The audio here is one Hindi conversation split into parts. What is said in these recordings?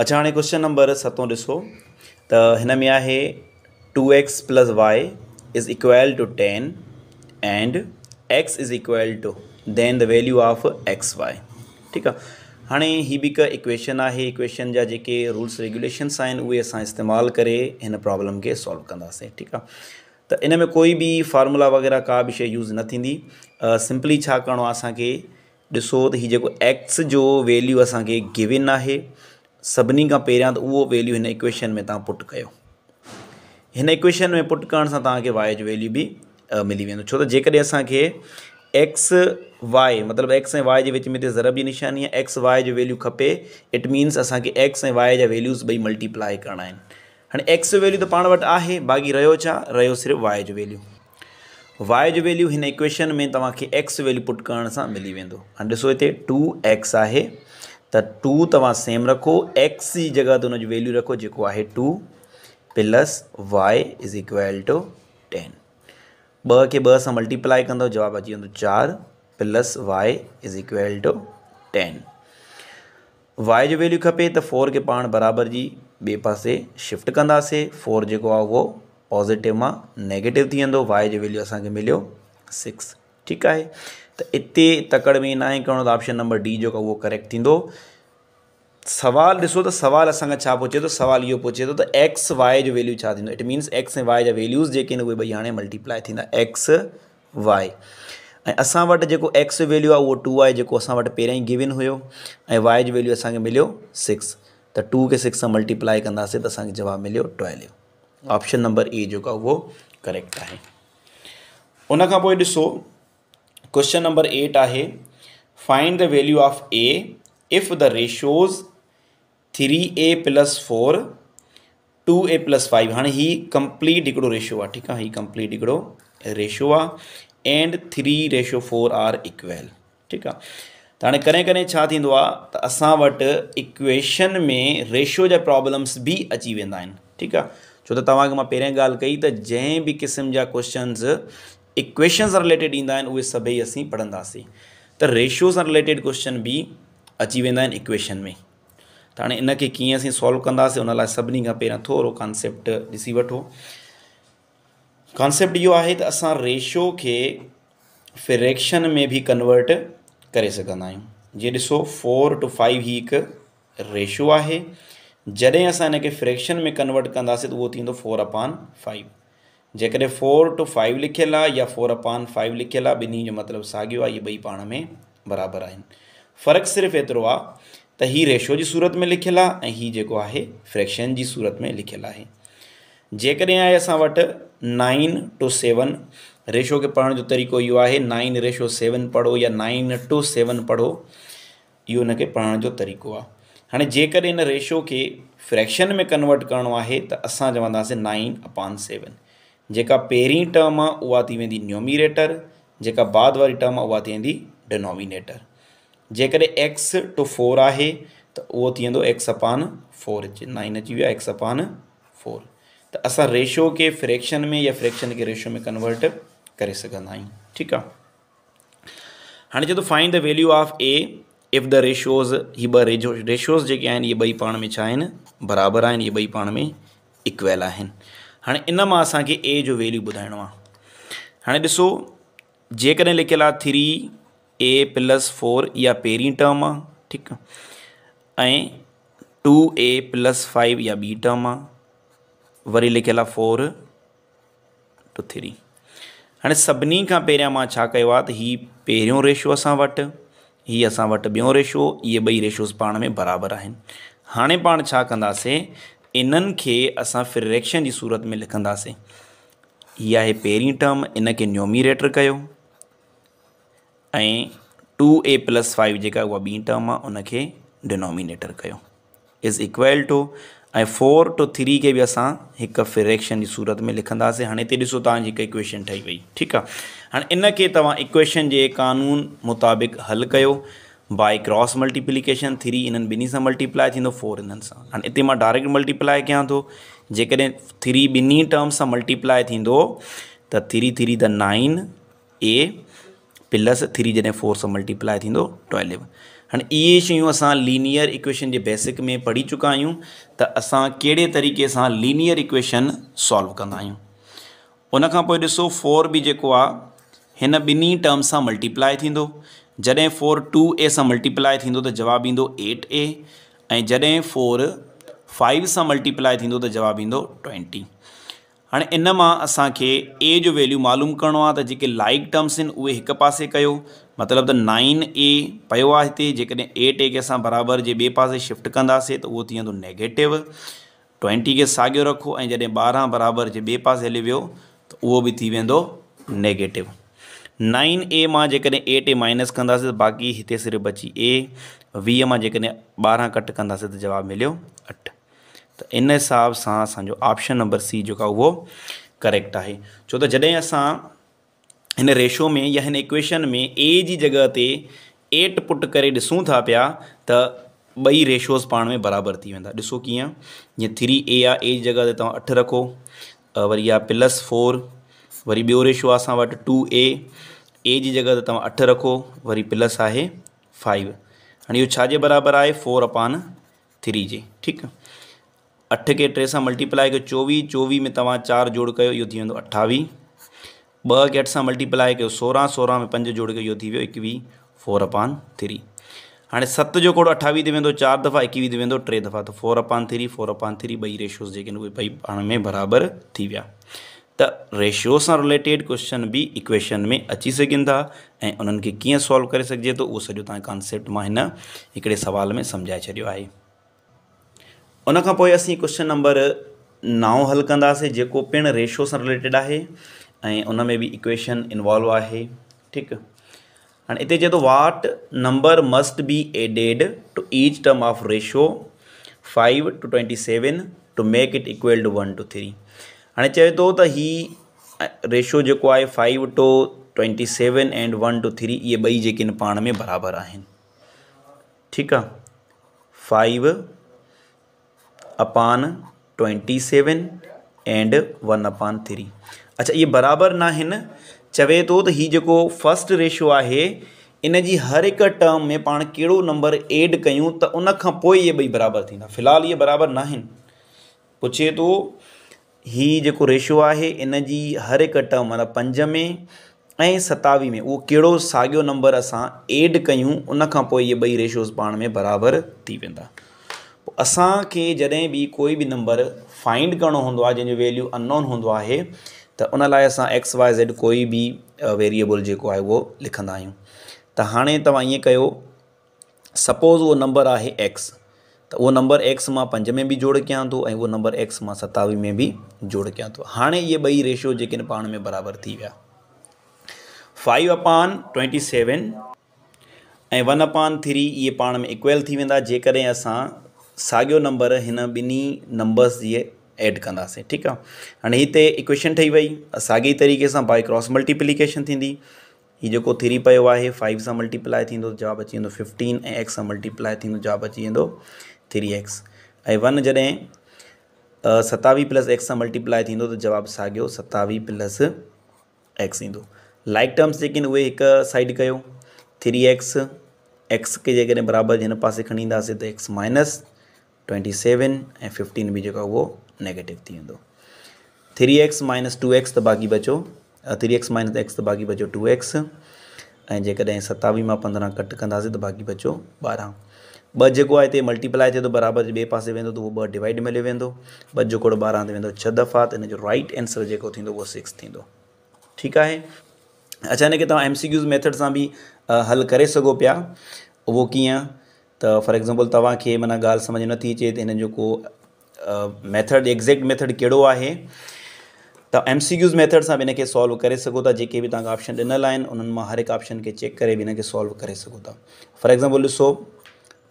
अच्छा हाँ क्वेश्चन नंबर सतों ऐसो तो हिन में two x plus y is equal to ten and x is equal to then the value of x y ठीक आहे हाणे हीअ बि हिकु इक्वेशन है इक्वेशन जा जेके रूल्स रेगुलेशन्स आहिनि उहे असां प्रॉब्लम के सॉल्व कंदासीं ठीक है तो इन में कोई भी फॉर्मुला वग़ैरह का बि शइ यूज़ न थींदी सिंपली छा करिणो आहे असांखे ॾिसो एक्स जो वैल्यू असांखे है सभी का पहिरियां तो उहो वैल्यू इन इक्वेशन में तव्हां पुट कयो हिन इक्वेशन में पुट कर वाय वैल्यू भी मिली वो छो तो जैसे एक्स वाई मतलब एक्स ए वाए के विच में ते ज़रब जी निशानी आहे एक्स वाए जो वैल्यू खपे इट मीन्स अस एक्स ऐं वाए जा वैल्यूज़ ॿई मल्टीप्लाई करना हाँ एक्स वैल्यू तो पा वट है बाक़ी रो रो सिर्फ़ वाय जो वैल्यू वाय जो वैल्यू हिन इक्वेशन में तव्हांखे एक्स वैल्यू पुट कर मिली वो हाणे ॾिसो हिते टू एक्स है त टू तव्हां सेम रखो एक्स जी जॻह ते हुनजी वैल्यू रखो जो है two plus y is equal to ten ब के ॿ सां मल्टीप्लाई कंदव जवाबु अची वो चार plus y is equal to ten y जो वैल्यू खपे तो फोर के पा बराबर जी बे पासे शिफ्ट कंदासीं फोर जो वो पॉज़िटिव में नेगेटिव थी वेंदो जो वैल्यू असांखे मिलो सिक्स ठीक है तो इते तकड़ में ना आहे करिणो त ऑप्शन नंबर डी जो वो करेक्ट थींदो सवाल ॾिसो त सवाल असांखां पुछे तो सवाल इहो पुछे तो एक्स वाए जो वैल्यू छा इट मीन्स एक्स ऐं वाए जा वैल्यूज़ जेके आहिनि उहे ॿई हाणे मल्टीप्लाई थींदा एक्स वाए ऐं असां एक्स वैल्यू आ टू आहे जो असां वटि पहिरियां ई गिवन हुयो जो वैल्यू असांखे मिलो सिक्स तो टू के सिक्स सां मल्टीप्लाई कंदासीं त असांखे जवाबु मिलियो ट्वेल्व ऑप्शन नंबर ए जो वो करेक्ट है उनखां पोइ क्वेश्चन नंबर एट आहे find the value of a if the ratios three a plus four two a plus five हाँ ही कंप्लीट हिकिड़ो रेशो आहे ठीकु ही कंप्लीट हिकिड़ो रेशो आ and three ratio four are equal ठीक हाँ त हाणे अस इक्वेशन में रेशो जा प्रॉब्लम्स भी अची वेंदा आहिनि ठीकु छो त तव्हांखे मां पहिरियों कई त जंहिं बि क़िस्म जा क्वेश्चन्स इक्वेशन सां रिलेटेड इंदा आहिनि उहे सभई असीं पढ़ंदासीं त रेशो सां रिलेटेड क्वेश्चन बि अची वेंदा आहिनि इक्वेशन में त हाणे इनखे कीअं असीं सॉल्व कंदासीं उन लाइ सभिनी खां पहिरियां थोरो कॉन्सेप्ट ॾिसी वठो कॉन्सेप्ट इहो आहे त असां रेशो खे फ्रेक्शन में बि कन्वर्ट करे सघंदा आहियूं जीअं ॾिसो फोर टू फाइव ही हिकु रेशो आहे जॾहिं असां हिनखे फ्रैक्शन में कन्वर्ट कंदासीं त उहो थींदो फोर अपान फाइव जेकॾहिं फोर टू फाइव लिखियलु आहे या फोर अपान फाइव लिखियलु आहे ॿिन्ही जो मतिलबु साॻियो आहे इहे में बराबर आहिनि फ़र्क़ु सिर्फ़ु एतिरो आहे त हीउ रेशो जी सूरत में लिखल आको है फ्रैक्शन की सूरत में लिखियलु है जेकॾहिं आहे असां नाइन टू सेवन रेशो खे पढ़ण तरीक़ो इहो है नाइन रेशो सेवन पढ़ो या नाइन टू सेवन पढ़ो यो हिनखे पढ़ने जो तरीक़ो आहे हाणे जेकॾहिं हिन रेशो खे फ्रैक्शन में कन्वर्ट करो है त असां चवंदासीं नाइन अपान सेवन जेका पेरी टर्म आती उहा थी वेंदी न्योमिनेटर जेका बाद वारी टर्म आहे उहा डिनोमिनेटर जेकॾहिं एक्स टू फोर है त उहो थी एक्स अपान फोर नाइन अची वियो एक्स अपान फोर तो अस रेशो के फ्रैक्शन में या फ्रैक्शन के रेशो में कन्वर्ट कर सघंदा आहियूं ठीकु आहे find the value of a if the ratios ही ॿ रेशो रेशोज़ जेके आहिनि इहे ॿई में बराबर आहिनि ये बई इहे में इक्वल आहिनि हाँ इन मां असांखे ए जो वैल्यू ॿुधाइणो हाँ हाणे ॾिसो जेकॾहिं लिखियलु थ्री ए प्लस फोर या पहिरीं टर्म आहे ठीकु आहे टू ए प्लस फाइव या बी टर्म आहे वरी लिखियलु आहे फोर टू थ्री हाँ सभी का पहिरियां मां छा कयो आहे त हीउ रेशो असां वटि हीअ असां रेशो इहे ॿई रेशोस पाण में बराबर आहिनि हाणे पाण छा इन्हनि खे असां फ्रैक्शन जी सूरत में लिखंदासीं इहा आहे पहिरीं टर्म इनखे न्योमीरेटर कयो ऐं टू ए प्लस फाइव जेका उहा ॿी टर्म आहे उनखे डिनोमिनेटर कयो इज़ इक्वल टू ऐं फोर टू थ्री खे बि असां हिकु फ्रैक्शन जी सूरत में लिखंदासीं हाणे हिते ॾिसो तव्हांजी हिकु इक्वेशन ठही वई ठीकु आहे हाणे इनखे तव्हां इक्वेशन जे कानून मुताबिक़ हल कयो बाय क्रॉस मल्टीप्लिकेशन थ्री इन बिन्हीं तो से મલ્ટીપ્લાય फोर इन ઇનन सां डायरेक्ट मल्टीप्लाए कयां थो जेकॾहिं थ्री बिन्हीं टर्म्स से मल्टीप्लाए तो three three the nine a plus three जैसे फोर से मल्टीप्लाए ट्वेल्व हाँ इहे शयूं असां लीनियर इक्वेशन के बेसिक में पढ़ी चुका तो त कड़े तरीक़े से लीनियर इक्वेशन सॉल्व क्यों उन फोर भी जो बिन्हीं टर्म्स ॿिन्ही टर्म जॾहिं फोर टू ए से मल्टीप्लाई थींदो त जवाबु ईंदो एट ए ऐं फोर फाइव से मल्टीप्लाई थींदो त जवाबु ईंदो ट्वेंटी हाणे इन मां असांखे ए जो वैल्यू मालूम करण आहे लाइक टर्म्स आहिनि उहे हिकु पासे कयो मतिलबु त नाइन ए पियो आहे हिते जेकॾहिं एट ए के असां बराबरि जे ॿिए पासे शिफ्ट कंदासीं त उहो थी वेंदो नेगेटिव ट्वेंटी के साॻियो रखो ऐं जॾहिं ॿारहं बराबरि जे ॿिए पासे हली वो तो वो भी थी वेंदो नेगेटिव नाइन ए मां जेकॾहिं एट ए माइनस कंदासीं त बाक़ी हिते सिर्फ़ु बची ए वीह मां जेकॾहिं ॿारहं कट कंदासीं त जवाबु मिलियो अठ त इन हिसाब सां असांजो ऑप्शन नंबर सी जो आहे उहो करेक्ट है छो तो जॾहिं असां हिन रेशो में या हिन इक्वेशन में ए जी जॻह ते एट पुट कर ॾिसूं था पिया त ॿई रेशोज़ पा में बराबर थी वेंदा ॾिसो कीअं थ्री ए आ ए जगह जॻह अठ रखो वरी आहे प्लस फोर वरी बो रेशो आहे टू ए ए जी जॻह ते अठ रखो वरी प्लस है फाइव हाँ इहो छाजे बराबरि आहे फोर अपान थ्री के ठीक अठ के टे से मल्टीप्लाई कर चौवी चोवीह में तव्हां चारि जोड़ कयो इहो थी वेंदो अठावीह अठ से मल्टीप्लाई कर सोरह सोरह में पंज जोड़ कयो इहो थी फोर अपान थ्री हाँ सत जो कोड अठावीह ते चार दफ़ा एकवीह ते टे दफ़ा तो फोर अपान थ्री फोर अपान थ्री बई रेशोस जेके आहिनि में बराबर थी विया त रेशियो सां रिलेटेड क्वेश्चन भी इक्वेशन में अची सघनि था ऐं उन्हनि सॉल्व कर सघिजे थो उहो सॼो कॉन्सेप्ट मां हिन सवाल में सम्झाए छॾियो है उनखां क्वेश्चन नंबर नओं हल कंदासीं जेको पिणु रेशो से रिलेटेड है उनमें भी इक्वेशन इन्वॉल्व है ठीक हाँ इतने चए थो what number must be added to each term of ratio five to twenty seven to make it equal to one to three અને ચવે તો તો હી રેશિયો જેકો આય 5 ટુ 27 એન્ડ 1 ટુ 3 યે બઈ જે કેન પાણ મે બરાબર આહે ઠીક આ 5 / 27 એન્ડ 1 / 3 અચ્છા યે બરાબર ના હેન ચવે તો તો હી જેકો ફર્સ્ટ રેશિયો આ હે ઇનેજી હર એક ટર્મ મે પાણ કેડો નંબર એડ કયુ તો ઉનખા પોયે બઈ બરાબર થી ના ફિલાલ યે બરાબર ના હેન પૂછે તો हीउ जेको रेशो है इन हर एक टर्म मतलब पंज में ए सतावीह में वो कड़ो सागो नंबर अस एड कयूं उन ये पोइ इहे पा में बराबर थी वा पोइ असांखे जॾहिं कोई भी नंबर फाइंड करिणो हों जो वैल्यू अननोन हों तो त उन लाइ एक्स वाए ज़ेड कोई भी वेरिएबल जो है वो लिखा आहियूं त हाणे तव्हां ईअं सपोज़ उहो नंबर है एक्स तो वो नंबर एक्स मां पंज में भी जोड़ कयां थो तो, ऐं नंबर एक्स मां सतावीह में भी जोड़ कयां थो तो। हाणे इहे ॿई रेशो जेके आहिनि में बराबर थी विया फाइव अपान ट्वेंटी सेवन ए वन अपान थ्री ये पा में इक्वल थी वेंदा जेकॾहिं असां साॻियो नंबर इन बिन्हीं नंबर्स ये एड कंदासीं ठीक है हाँ हिते इक्वेशन ठही वही सागे तरीक़े से बाए क्रॉस मल्टीप्लीकेशन थींदी हीउ जेको थ्री पो है फाइव से मल्टीप्लाए जवाब अची फिफ्टीन एक्स सां मल्टीप्लाए थींदो अची वेंदो थ्री एक्स ए वन जॾहिं सतावीह प्लस एक्स सां मल्टीप्लाई थींदो त जवाबु साॻियो सतावीह प्लस एक्स ईंदो लाइक टर्म्स जेके आहिनि उहे साइड कर थ्री एक्स एक्स के जेकॾहिं बराबर इन पास खड़ी ईंदासीं त एक्स माइनस ट्वेंटी सेवन ए फिफ्टीन भी जो आहे नेगेटिव थी three x minus two x तो बाक़ी बचो थ्री एक्स माइनस एक्स त बाक़ी बचो टू एक्स ऐं जेकॾहिं सतावीह मां पंद्रहं कट कह त बाक़ी बचो ॿारहं ॿ जेको आहे हिते मल्टीप्लाई थिए थो बराबरि ॿिए पासे वो त उहो ॿ डिवाइड मिले वो वेंदो ॿ जेको छह दफ़ा तो हिन राइट एंसर जो थींदो सिक्स ठीक है आहे अच्छा हिन खे एम सी क्यूज़ मेथड से भी हल कर सो पिया उहो कीअं त फॉर एग्ज़ाम्पल तव्हांखे माना ॻाल्हि सम्झ नथी अचे त हिन को मेथड एग्ज़ेक्ट मेथड कड़ो है त एम सी क्यूज़ मेथड सां बि हिनखे सॉल्व करे सघो था जेके बि ऑप्शन ॾिनल आहिनि हर एक ऑप्शन के चेक कर बि हिनखे सॉल्व करे सघो फॉर एग्ज़ाम्पल ऐसो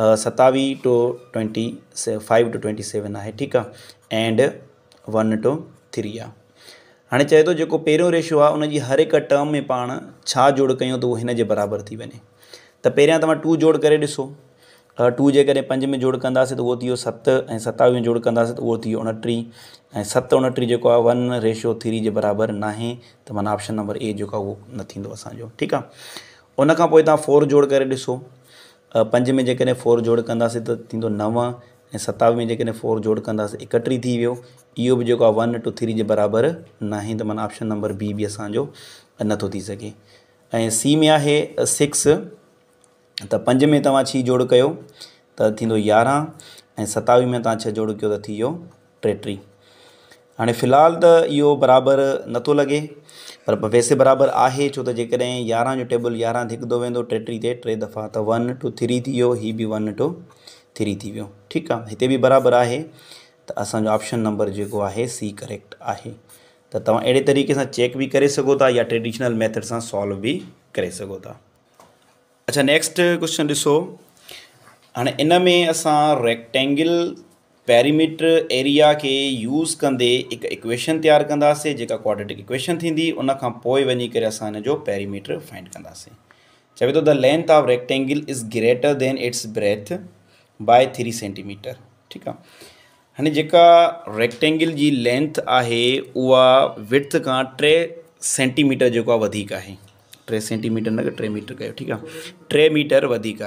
सतावी टू ट्वेंटी से फाइव टू ट्वेंटी सेवन है ठीक आहे एंड वन टू थ्री आ हाँ चाहे तो जो पे रेशो आहे उनजी हर एक टर्म में पा जोड़ कयूं त तो उहो हिन जे थी वञे त पहिरियां तव्हां टू जोड़ करे ॾिसो टू जे पंज में जोड़ कंदासीं त उहो थी सत ऐं में जोड़ कंदासीं तो वो थी वियो उणटीह ऐं सत उणटीह जेको वन रेशो थ्री के बराबर ना आहे त माना ऑप्शन नंबर ए जो वो नो असो ठीक असांजो ठीकु फोर जोड़ करे ॾिसो पंज में जेकॾहिं फोर जोड़ कंदासीं नव ऐं सतावीह में जेकॾहिं फोर जोड़ कंदासीं एकटीह थी वो इहो बि जेको वन टू थ्री के बराबर ना तो मन ऑप्शन नंबर बी भी असो नथो थी सघे सी में आहे सिक्स त पंज में तव्हां छह जोड़ कयो त थींदो में तव्हां छह जोड़ कयो त थी वियो टेटीह हाणे फ़िलहालु त इहो पर वैसे बराबर है छो तो जेकॾहिं यारहं जो टेबल यारहं दो वो टेटी से टे दफ़ा तो वन टू थ्री थी वियो हीउ वन टू थ्री थी वो ठीक है इतने भी बराबर है त असांजो ऑप्शन नंबर जो है सी करेक्ट है त तव्हां अहिड़े तरीक़े से चेक भी कर सोता या ट्रेडिशनल मेथड से सॉल्व भी करे सघो था अच्छा नेक्स्ट क्वेश्चन ऐसो हाँ इनमें में रेक्टेंगल पैरीमीटर एरिया के यूज़ कंदे एक इक्वेशन तैयार कंदासीं जेका क्वाड्रेटिक इक्वेशन थींदी उन वही पोइ पैरीमीटर फाइंड कंदासीं चवे थो the length of rectangle is greater than its breadth by three centimetre ठीक आहे हाणे जेका रेक्टेंगल जी लेंथ आहे उहा विर्थ खां टे सेंटीमीटर जो है टे सेंटीमीटर न टे मीटर कयो है टे मीटर वधीक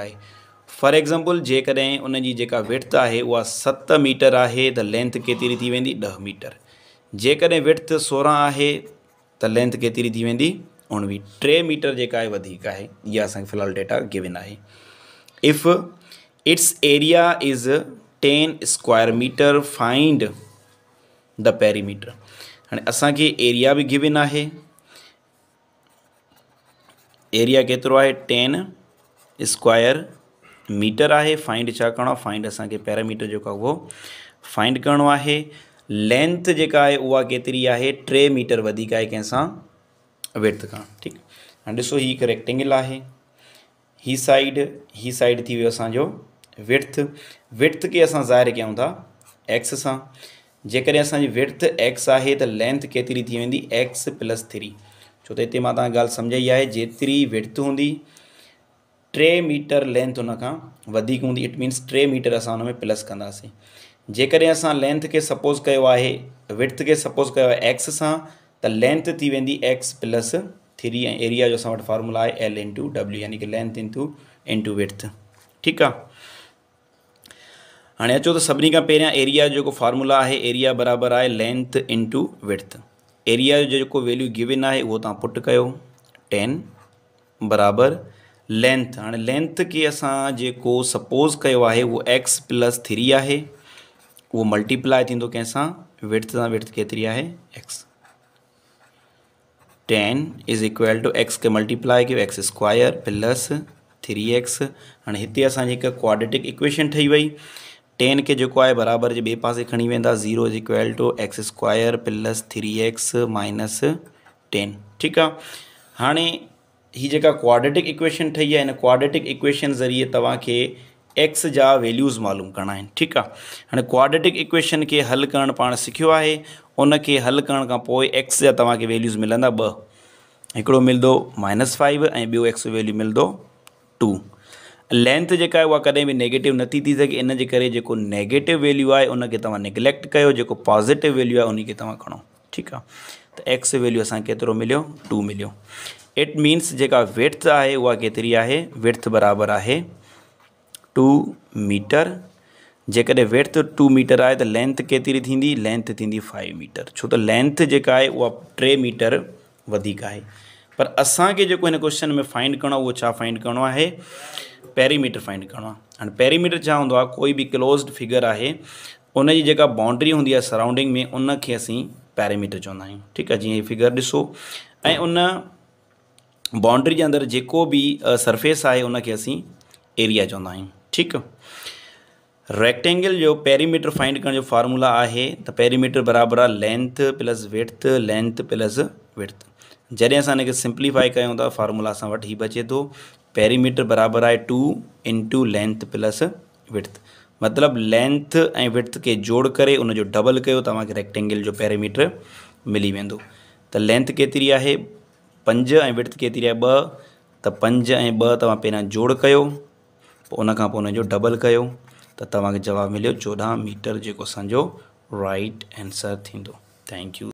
फॉर एग्ज़ाम्पल जेकॾहिं उनजी जेका विड्थ आहे उहा सत मीटर है त लेंथ केतिरी थी वेंदी ॾह मीटर जेकॾहिं विड्थ सोरह है त लेंथ केतरी थी वी उवी टे मीटर जो है यह अस फ़िलहाल डेटा गिविन है if its area is ten square metre find the perimeter हाणे असांखे एरिया भी गिविन है एरिया केतिरो आहे टेन स्क्वायर मीटर है फाइंड छा फाइंड असांखे पैरामीटर जेको आहे फाइंड करिणो आहे लेंथ जेका आहे उहा टे मीटर है आहे कंहिंसां विर्थ खां ठीकु हाणे ॾिसो हीउ हिकु रेक्टेंगल है हि साइड हि साइड थी असो विर्थ विर्थ के असां ज़ाहिर कयूं था एक्स सां जेकॾहिं असांजी एक्स आहे त लेंथ केतिरी थी वेंदी एक्स प्लस थ्री छो तो इतने गाल तव्हां ॻाल्हि सम्झाई आहे विर्थ हूंदी टे मीटर लेंथ उन खां वधीक इट मीन्स टे मीटर अस में प्लस कंदासीं जेकॾहिं असां लेंथ के सपोज़ किया है विड्थ के सपोज़ किया आहे एक्स सां त लेंथ थी वी एक्स प्लस थ्री एरिया जो असां फॉर्मूला आहे एल इंटू डब्ल्यू यानी कि लेंथ इंटू इंटू विड्थ ठीक हाँ अचो तो सभिनी खां पहिरियां एरिया जो जेको फॉर्मूला आहे एरिया बराबर है लेंथ इंटू विड्थ एरिया जो वैल्यू गिविन है उहो तव्हां पुट कयो टेन बराबर लेंथ हाँ लेंथ के असो सपोज़ किया आहे उहो एक्स प्लस थ्री है वो मल्टीप्लाई थींदो कंहिंसां विर्थ सां विर्थ केतिरी x ten is equal to x के मल्टीप्लाई कयो x square plus three x हाँ इतने असांजी हिकु क्वाड्रेटिक इक्वेशन ठही वही टेन के जेको आहे बराबरि जे ॿिए पासे खणी वेंदा zero is equal to x square plus three x minus ten ठीक आहे हाणे हि जेका क्वाड्रेटिक इक्वेशन ठही है इन क्वाड्रेटिक इक्वेशन ज़रिए तव्हांखे एक्स जा वैल्यूज़ मालूम करणा आहिनि ठीकु आहे हाणे क्वाड्रेटिक इक्वेशन के हल कर पाण सिखियो आहे उनखे हल कर एक्स जा वैल्यूज़ मिलंदा बड़ो हिकिड़ो माइनस फाइव ऐं ॿियो एक्स वैल्यू मिलंदो टू लेंथ जेका आहे भी कॾहिं बि नेगेटिव नथी थी सघे इन जे नेगेटिव वैल्यू है उनखे तव्हां निग्लेक्ट कयो जेको पॉज़िटिव वैल्यू आहे उनखे तव्हां खणो ठीकु आहे त एक्स वैल्यू असांखे केतिरो टू मिलियो इट मीन्स जेका वेड्थ है वह केतरी है विड्थ बराबर है टू मीटर जेकॾहिं विड्थ टू मीटर आहे त लेंथ केतरी थी लेंथ थी फाइव मीटर छो तो लेंथ जेका टे मीटर है पर असांखे जेको हिन क्वेश्चन में फाइंड करो आहे फाइंड करिणो आहे पैरीमीटर फाइंड करिणो आहे हाणे पैरीमीटर कोई बि क्लोज़्ड फिगर है उनजी जेका बाउंड्री होंगी सराउंडिंग में उनखे असीं पैरामीटर चवंदा ठीक ठीकु आहे फिगर ॾिसो ए उन बाउंड्री के अंदर जो भी सरफेस आए उन असीं एरिया चवंदा आहियूं रेक्टेंगल जो पेरीमीटर फाइंड करने जो फार्मूला आहे तो पेरीमीटर बराबर आ length plus width length plus width जैसे अस इन सिंप्लीफाई क्यों था फार्मूला असा वटि बचे तो पेरीमीटर बराबर आए two into length plus width मतलब लेंथ ए विड्थ के जोड़ करे डबल कर रेक्टेंगल जो पेरीमीटर मिली वो तो लेंथ केतरी है पंज ऐं विड्थ केतिरी आहे ॿ पंज ऐं ॿ तव्हां पहिरां जोड़ कयो पोइ उन डबल कर त तव्हांखे जवाबु मिलियो मीटर जो असांजो राइट आंसर थींदो थैंक यू